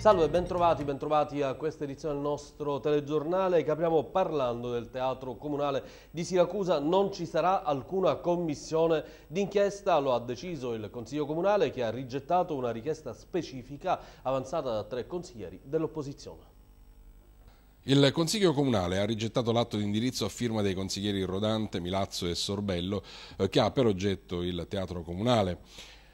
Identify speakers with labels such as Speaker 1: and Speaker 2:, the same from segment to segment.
Speaker 1: Salve, bentrovati, bentrovati a questa edizione del nostro telegiornale che apriamo parlando del Teatro Comunale di Siracusa. Non ci sarà alcuna commissione d'inchiesta, lo ha deciso il Consiglio Comunale che ha rigettato una richiesta specifica avanzata da tre consiglieri dell'opposizione.
Speaker 2: Il Consiglio Comunale ha rigettato l'atto di indirizzo a firma dei consiglieri Rodante, Milazzo e Sorbello eh, che ha per oggetto il Teatro Comunale.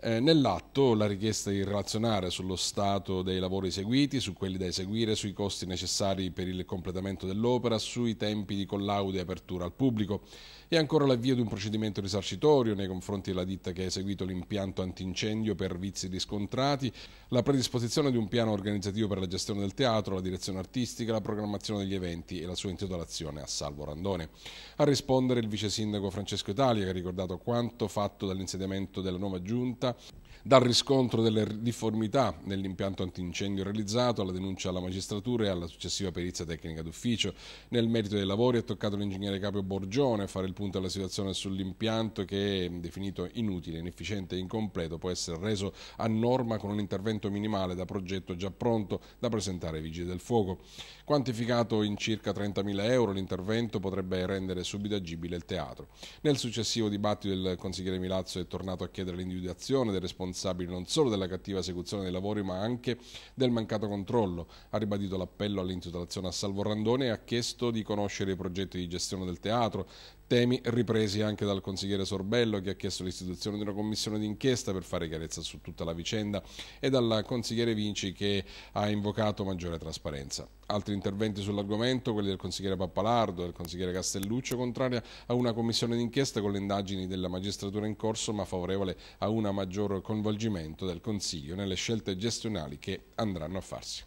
Speaker 2: Eh, nell'atto la richiesta di relazionare sullo stato dei lavori eseguiti, su quelli da eseguire, sui costi necessari per il completamento dell'opera, sui tempi di collaudo e apertura al pubblico e ancora l'avvio di un procedimento risarcitorio nei confronti della ditta che ha eseguito l'impianto antincendio per vizi riscontrati, la predisposizione di un piano organizzativo per la gestione del teatro, la direzione artistica, la programmazione degli eventi e la sua intitolazione a Salvo Randone. A rispondere il vice sindaco Francesco Italia che ha ricordato quanto fatto dall'insediamento della nuova giunta dal riscontro delle difformità nell'impianto antincendio realizzato alla denuncia alla magistratura e alla successiva perizia tecnica d'ufficio. Nel merito dei lavori è toccato l'ingegnere Capio Borgione a fare il punta alla situazione sull'impianto che è definito inutile, inefficiente e incompleto può essere reso a norma con un intervento minimale da progetto già pronto da presentare ai vigili del fuoco. Quantificato in circa 30.000 euro l'intervento potrebbe rendere subito agibile il teatro. Nel successivo dibattito il consigliere Milazzo è tornato a chiedere l'individuazione dei responsabili non solo della cattiva esecuzione dei lavori ma anche del mancato controllo. Ha ribadito l'appello all'intitolazione a Salvo Randone e ha chiesto di conoscere i progetti di gestione del teatro, Temi ripresi anche dal consigliere Sorbello che ha chiesto l'istituzione di una commissione d'inchiesta per fare chiarezza su tutta la vicenda e dal consigliere Vinci che ha invocato maggiore trasparenza. Altri interventi sull'argomento, quelli del consigliere Pappalardo e del consigliere Castelluccio, contraria a una commissione d'inchiesta con le indagini della magistratura in corso ma favorevole a un maggior coinvolgimento del Consiglio nelle scelte gestionali che andranno a farsi.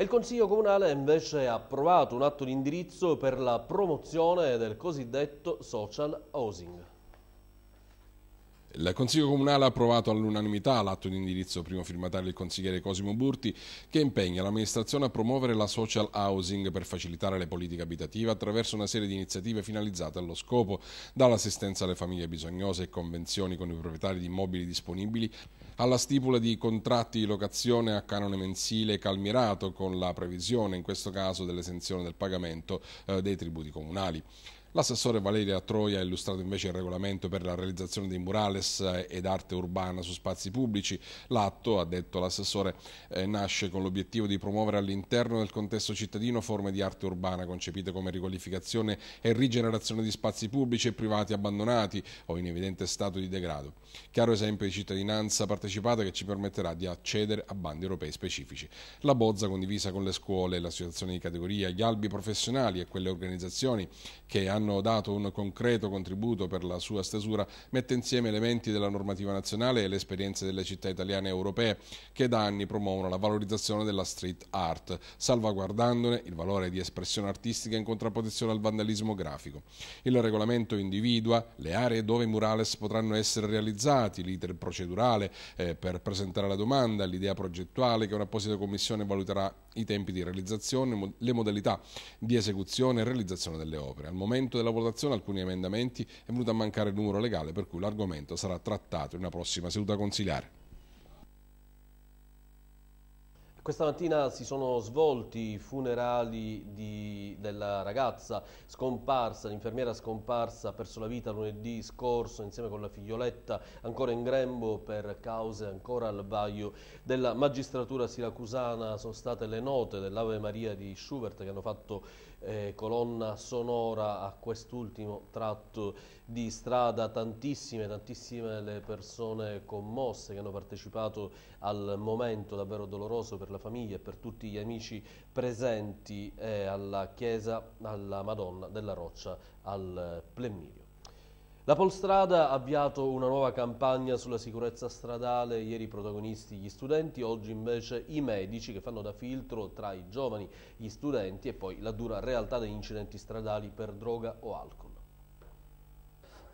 Speaker 1: Il Consiglio Comunale invece ha approvato un atto di indirizzo per la promozione del cosiddetto social housing.
Speaker 2: Il Consiglio Comunale ha approvato all'unanimità l'atto di indirizzo primo firmatario del consigliere Cosimo Burti che impegna l'amministrazione a promuovere la social housing per facilitare le politiche abitative attraverso una serie di iniziative finalizzate allo scopo, dall'assistenza alle famiglie bisognose e convenzioni con i proprietari di immobili disponibili alla stipula di contratti di locazione a canone mensile calmirato con la previsione in questo caso dell'esenzione del pagamento eh, dei tributi comunali. L'assessore Valeria Troia ha illustrato invece il regolamento per la realizzazione dei murales ed arte urbana su spazi pubblici. L'atto, ha detto l'assessore, eh, nasce con l'obiettivo di promuovere all'interno del contesto cittadino forme di arte urbana concepite come riqualificazione e rigenerazione di spazi pubblici e privati abbandonati o in evidente stato di degrado. Chiaro esempio di cittadinanza partecipata che ci permetterà di accedere a bandi europei specifici. La bozza condivisa con le scuole, le associazioni di categoria, gli albi professionali e quelle organizzazioni che hanno hanno dato un concreto contributo per la sua stesura mette insieme elementi della normativa nazionale e le esperienze delle città italiane e europee che da anni promuovono la valorizzazione della street art, salvaguardandone il valore di espressione artistica in contrapposizione al vandalismo grafico. Il regolamento individua le aree dove i murales potranno essere realizzati, l'iter procedurale eh, per presentare la domanda, l'idea progettuale che un'apposita commissione valuterà i tempi di realizzazione, le modalità di esecuzione e realizzazione delle opere. Al momento momento della votazione alcuni emendamenti è venuto a mancare il numero legale per cui l'argomento sarà trattato in una prossima seduta consigliare.
Speaker 1: Questa mattina si sono svolti i funerali di, della ragazza scomparsa, l'infermiera scomparsa, ha perso la vita lunedì scorso insieme con la figlioletta ancora in grembo per cause ancora al vaglio della magistratura siracusana. Sono state le note dell'Ave Maria di Schubert che hanno fatto eh, colonna sonora a quest'ultimo tratto di strada, tantissime, tantissime le persone commosse che hanno partecipato al momento davvero doloroso per la famiglia e per tutti gli amici presenti eh, alla chiesa alla Madonna della Roccia al Plemmirio. La Polstrada ha avviato una nuova campagna sulla sicurezza stradale, ieri protagonisti gli studenti, oggi invece i medici che fanno da filtro tra i giovani, gli studenti e poi la dura realtà degli incidenti stradali per droga o alcol.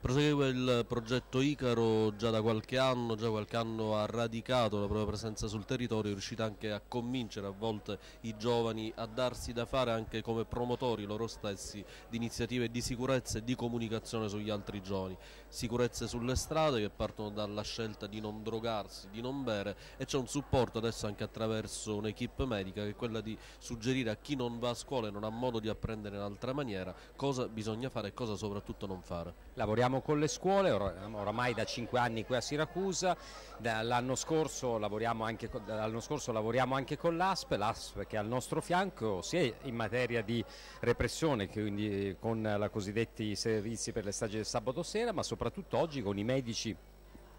Speaker 1: Prosegue il progetto Icaro già da qualche anno, già qualche anno ha radicato la propria presenza sul territorio, è riuscita anche a convincere a volte i giovani a darsi da fare anche come promotori loro stessi di iniziative di sicurezza e di comunicazione sugli altri giovani. Sicurezze sulle strade che partono dalla scelta di non drogarsi, di non bere e c'è un supporto adesso anche attraverso un'equipe medica che è quella di suggerire a chi non va a scuola e non ha modo di apprendere in altra maniera cosa
Speaker 3: bisogna fare e cosa soprattutto non fare. Lavoriamo lavoriamo con le scuole, or oramai da 5 anni qui a Siracusa, dall'anno scorso, lavoriamo anche, scorso lavoriamo anche con l'ASP, l'ASP che è al nostro fianco sia in materia di repressione, quindi con i cosiddetti servizi per le stragi del sabato sera, ma soprattutto oggi con i medici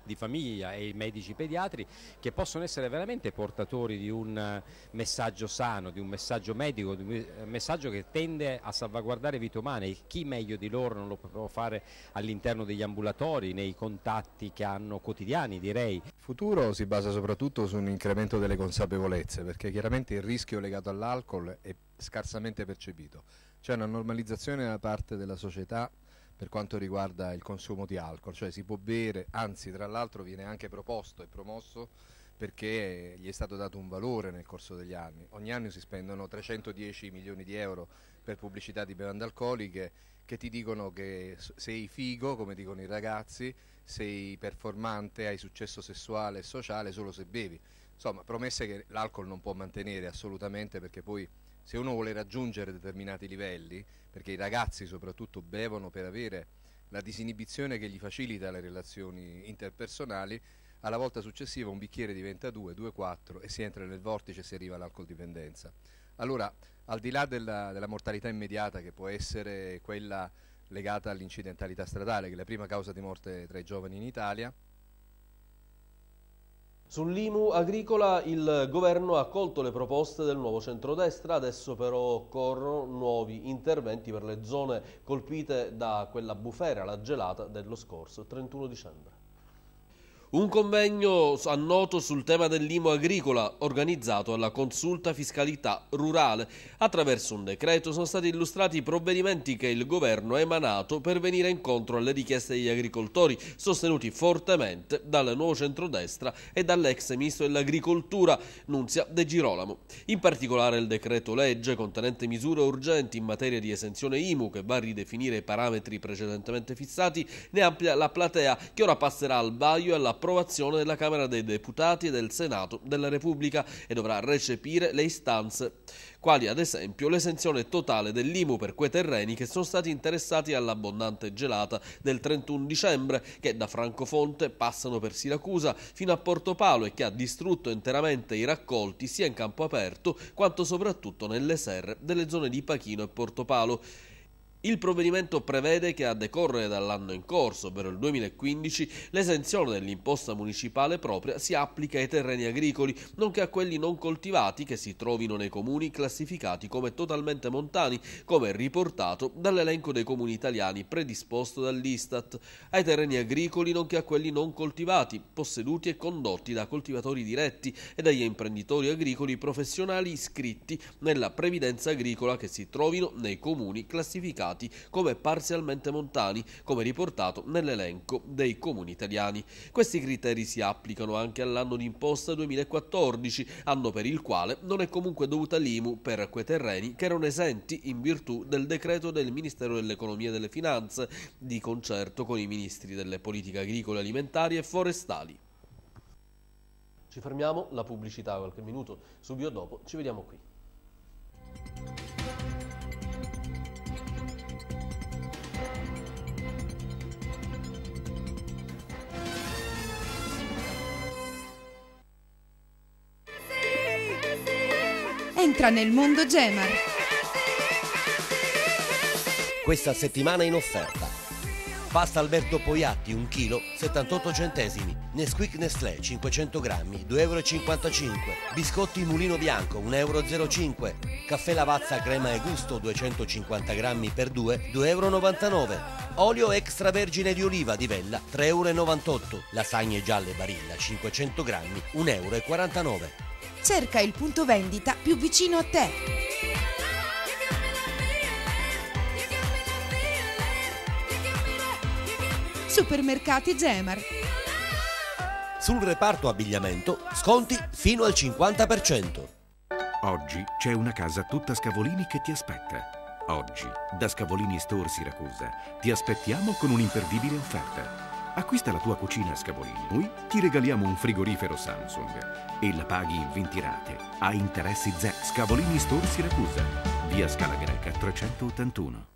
Speaker 3: di famiglia e i medici pediatri che possono essere veramente portatori di un eh, messaggio sano, di un messaggio medico, di un eh, messaggio che tende a salvaguardare vite umane e chi meglio di loro non lo può fare all'interno degli ambulatori, nei contatti che hanno quotidiani
Speaker 4: direi. Il futuro si basa soprattutto su un incremento delle consapevolezze perché chiaramente il rischio legato all'alcol è scarsamente percepito, c'è una normalizzazione da parte della società per quanto riguarda il consumo di alcol, cioè si può bere, anzi tra l'altro viene anche proposto e promosso perché gli è stato dato un valore nel corso degli anni. Ogni anno si spendono 310 milioni di euro per pubblicità di bevande alcoliche che ti dicono che sei figo, come dicono i ragazzi, sei performante, hai successo sessuale e sociale solo se bevi. Insomma, promesse che l'alcol non può mantenere assolutamente perché poi se uno vuole raggiungere determinati livelli, perché i ragazzi soprattutto bevono per avere la disinibizione che gli facilita le relazioni interpersonali, alla volta successiva un bicchiere diventa 2, 2, 4 e si entra nel vortice e si arriva all'alcol dipendenza. Allora, al di là della, della mortalità immediata che può essere quella legata all'incidentalità stradale, che è la prima causa di morte tra i giovani in Italia, Sull'IMU agricola il governo ha accolto le proposte
Speaker 1: del nuovo centrodestra, adesso però occorrono nuovi interventi per le zone colpite da quella bufera, la gelata dello scorso 31 dicembre. Un convegno a noto sul tema dell'IMO agricola organizzato alla Consulta Fiscalità Rurale. Attraverso un decreto sono stati illustrati i provvedimenti che il governo ha emanato per venire incontro alle richieste degli agricoltori, sostenuti fortemente dal nuovo centrodestra e dall'ex ministro dell'agricoltura Nunzia De Girolamo. In particolare il decreto legge contenente misure urgenti in materia di esenzione IMU che va a ridefinire i parametri precedentemente fissati ne amplia la platea che ora passerà al baio e alla l'approvazione della Camera dei Deputati e del Senato della Repubblica e dovrà recepire le istanze quali ad esempio l'esenzione totale dell'IMU per quei terreni che sono stati interessati all'abbondante gelata del 31 dicembre che da Francofonte passano per Siracusa fino a Porto Palo e che ha distrutto interamente i raccolti sia in campo aperto quanto soprattutto nelle serre delle zone di Pachino e Porto Palo. Il provvedimento prevede che a decorrere dall'anno in corso, ovvero il 2015, l'esenzione dell'imposta municipale propria si applica ai terreni agricoli, nonché a quelli non coltivati che si trovino nei comuni classificati come totalmente montani, come riportato dall'elenco dei comuni italiani predisposto dall'Istat, ai terreni agricoli nonché a quelli non coltivati, posseduti e condotti da coltivatori diretti e dagli imprenditori agricoli professionali iscritti nella previdenza agricola che si trovino nei comuni classificati considerati come parzialmente montani, come riportato nell'elenco dei comuni italiani. Questi criteri si applicano anche all'anno d'imposta 2014, anno per il quale non è comunque dovuta l'IMU per quei terreni che erano esenti in virtù del decreto del Ministero dell'Economia e delle Finanze, di concerto con i ministri delle politiche agricole, alimentari e forestali. Ci fermiamo, la pubblicità qualche minuto, subito dopo ci vediamo qui.
Speaker 4: entra nel mondo Gemar.
Speaker 5: Questa settimana
Speaker 1: in offerta. Pasta Alberto Poiatti 1 kg 78 centesimi. Nesquik Nestlé 500 grammi 2,55 euro. Biscotti Mulino Bianco 1,05 euro. Caffè Lavazza Crema e Gusto 250 grammi per 2 2,99 euro. Olio extravergine di oliva di vella 3,98 euro. Lasagne gialle Barilla 500 grammi 1,49 euro
Speaker 6: cerca il punto vendita più
Speaker 3: vicino a te.
Speaker 4: Supermercati Gemar.
Speaker 1: Sul reparto abbigliamento sconti fino al 50%. Oggi c'è una casa tutta Scavolini che ti aspetta. Oggi, da Scavolini Store Siracusa,
Speaker 3: ti aspettiamo con un'imperdibile offerta. Acquista la tua cucina a Scavolini. Noi ti regaliamo un frigorifero Samsung e la paghi in 20 rate a interessi zero.
Speaker 1: Scavolini Store Siracusa, via Scala Greca 381.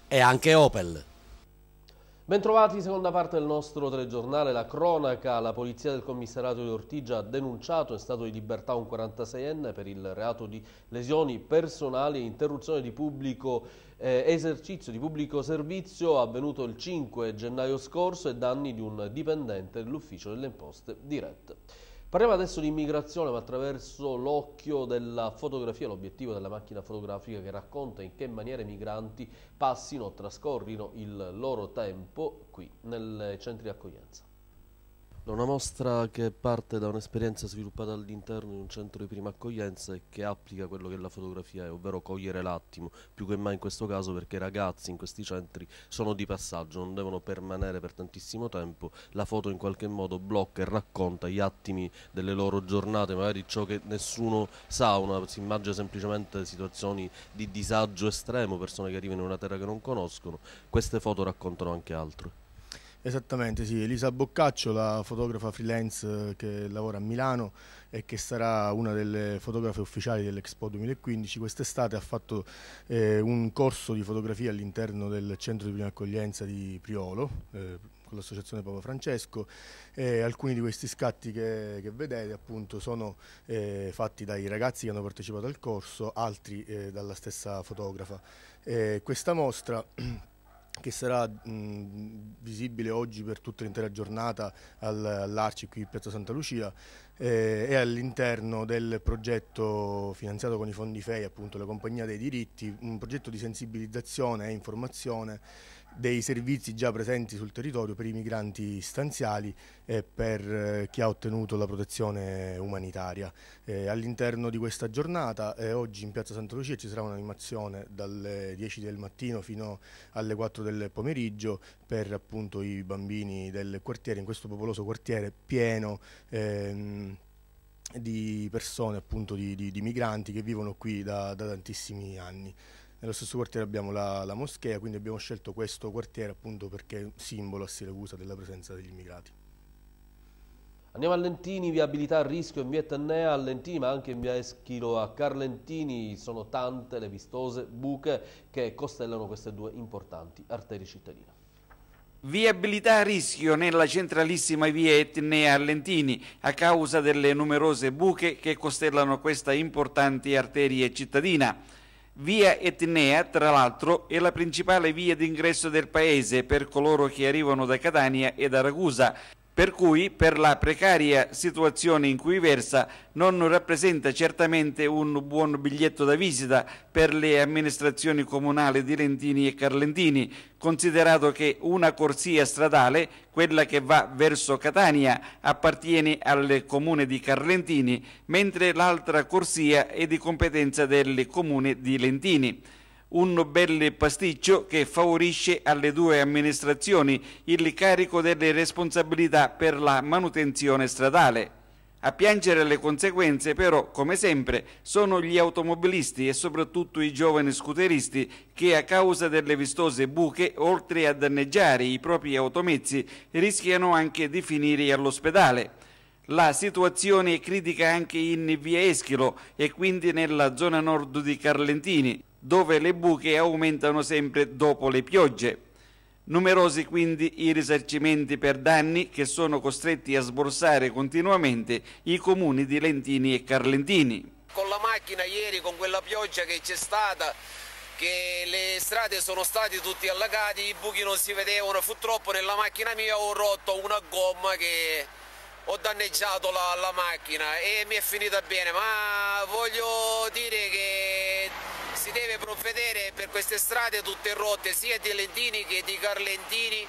Speaker 1: e anche Opel. Bentrovati, seconda parte del nostro telegiornale, la cronaca, la polizia del commissariato di Ortigia ha denunciato in stato di libertà un 46enne per il reato di lesioni personali e interruzione di pubblico eh, esercizio, di pubblico servizio avvenuto il 5 gennaio scorso e danni di un dipendente dell'ufficio delle imposte dirette. Parliamo adesso di immigrazione, ma attraverso l'occhio della fotografia, l'obiettivo della macchina fotografica che racconta in che maniera i migranti passino, trascorrino il loro tempo qui nei centri di accoglienza. Da una mostra che parte da un'esperienza sviluppata all'interno di un centro di prima accoglienza e che applica quello che la fotografia è, ovvero cogliere l'attimo, più che mai in questo caso perché i ragazzi in questi centri sono di passaggio, non devono permanere per tantissimo tempo, la foto in qualche modo blocca e racconta gli attimi delle loro giornate, magari ciò che nessuno sa, una, si immagina semplicemente situazioni di disagio estremo, persone che arrivano in una terra che non conoscono, queste foto raccontano anche altro.
Speaker 6: Esattamente, sì. Elisa Boccaccio, la fotografa freelance eh, che lavora a Milano e che sarà una delle fotografe ufficiali dell'Expo 2015, quest'estate ha fatto eh, un corso di fotografia all'interno del centro di prima accoglienza di Priolo. Eh, con l'associazione Papa Francesco e alcuni di questi scatti che, che vedete appunto sono eh, fatti dai ragazzi che hanno partecipato al corso, altri eh, dalla stessa fotografa. Eh, questa mostra che sarà mh, visibile oggi per tutta l'intera giornata all'Arci qui in Piazza Santa Lucia eh, e all'interno del progetto finanziato con i fondi FEI, appunto la compagnia dei diritti, un progetto di sensibilizzazione e informazione dei servizi già presenti sul territorio per i migranti stanziali e per eh, chi ha ottenuto la protezione umanitaria. Eh, all'interno di questa giornata, eh, oggi in Piazza Santa Lucia ci sarà un'animazione dalle 10 del mattino fino alle 4 del pomeriggio per appunto i bambini del quartiere, in questo popoloso quartiere pieno ehm, di persone appunto di, di, di, migranti che vivono qui da, da tantissimi anni. Nello stesso quartiere abbiamo la, la moschea, quindi abbiamo scelto questo quartiere appunto perché è un simbolo a Siracusa della presenza degli immigrati.
Speaker 1: Andiamo a Lentini, viabilità a rischio in via Etnea, a Lentini ma anche in via Eschilo a Carlentini, sono tante le vistose buche che costellano queste due importanti arterie cittadine.
Speaker 3: Viabilità a rischio nella centralissima via Etnea Lentini a causa delle numerose buche che costellano questa importante arteria cittadina. Via Etnea, tra l'altro, è la principale via d'ingresso del paese per coloro che arrivano da Catania e da Ragusa per cui per la precaria situazione in cui versa non rappresenta certamente un buon biglietto da visita per le amministrazioni comunali di Lentini e Carlentini, considerato che una corsia stradale, quella che va verso Catania, appartiene al comune di Carlentini, mentre l'altra corsia è di competenza del comune di Lentini un bel pasticcio che favorisce alle due amministrazioni il carico delle responsabilità per la manutenzione stradale. A piangere le conseguenze però, come sempre, sono gli automobilisti e soprattutto i giovani scooteristi che a causa delle vistose buche, oltre a danneggiare i propri automezzi, rischiano anche di finire all'ospedale. La situazione è critica anche in via Eschilo e quindi nella zona nord di Carlentini dove le buche aumentano sempre dopo le piogge. Numerosi quindi i risarcimenti per danni che sono costretti a sborsare continuamente i comuni di Lentini e Carlentini.
Speaker 5: Con la macchina ieri, con quella pioggia che c'è stata, che le strade sono state tutte allagate, i buchi non si vedevano, purtroppo nella macchina mia ho rotto una gomma che ho danneggiato la, la macchina e mi è finita bene, ma possono vedere per queste strade tutte rotte sia di Lentini che di Carlentini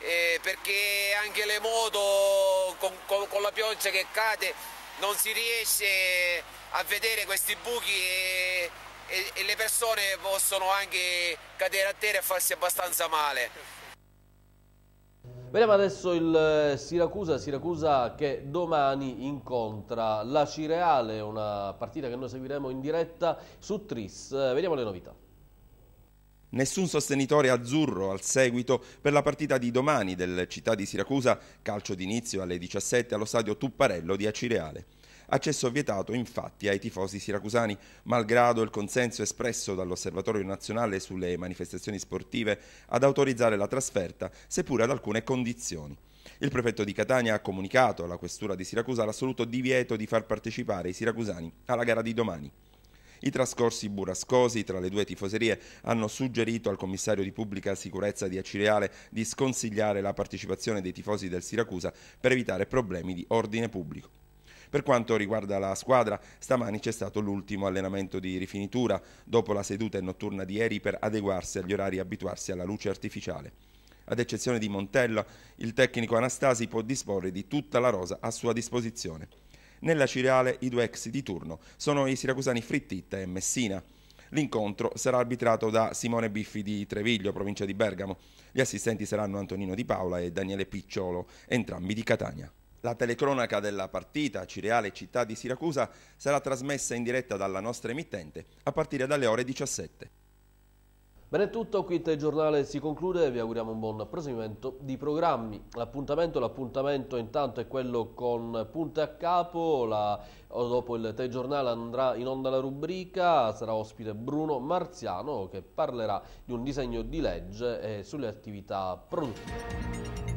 Speaker 5: eh, perché anche le moto con, con, con, la pioggia che cade non si riesce a vedere questi buchi e, e, e le persone possono anche cadere a terra e farsi abbastanza male.
Speaker 1: Vediamo adesso il eh, Siracusa, Siracusa che domani incontra la Cireale, una partita che noi seguiremo in diretta su Tris. Eh, vediamo le novità.
Speaker 5: Nessun sostenitore azzurro al seguito per la partita di domani del Città di Siracusa, calcio d'inizio alle 17 allo stadio Tupparello di Acireale. Accesso vietato infatti ai tifosi siracusani, malgrado il consenso espresso dall'Osservatorio nazionale sulle manifestazioni sportive ad autorizzare la trasferta, seppure ad alcune condizioni. Il prefetto di Catania ha comunicato alla questura di Siracusa l'assoluto divieto di far partecipare i siracusani alla gara di domani. I trascorsi burrascosi tra le due tifoserie hanno suggerito al commissario di pubblica sicurezza di Acireale di sconsigliare la partecipazione dei tifosi del Siracusa per evitare problemi di ordine pubblico. Per quanto riguarda la squadra, stamani c'è stato l'ultimo allenamento di rifinitura dopo la seduta notturna di ieri per adeguarsi agli orari e abituarsi alla luce artificiale. Ad eccezione di Montella, il tecnico Anastasi può disporre di tutta la rosa a sua disposizione. Nella Cireale i due ex di turno sono i siracusani Frittitta e Messina. L'incontro sarà arbitrato da Simone Biffi di Treviglio, provincia di Bergamo. Gli assistenti saranno Antonino Di Paola e Daniele Picciolo, entrambi di Catania. La telecronaca della partita Cireale Città di Siracusa sarà trasmessa in diretta dalla nostra emittente a partire dalle ore 17. Bene è tutto,
Speaker 1: qui il giornale si conclude, vi auguriamo un buon proseguimento di programmi. L'appuntamento, l'appuntamento intanto è quello con punte a capo, la, dopo il telegiornale andrà in onda la rubrica, sarà ospite Bruno Marziano che parlerà di un disegno di legge e eh, sulle attività produttive.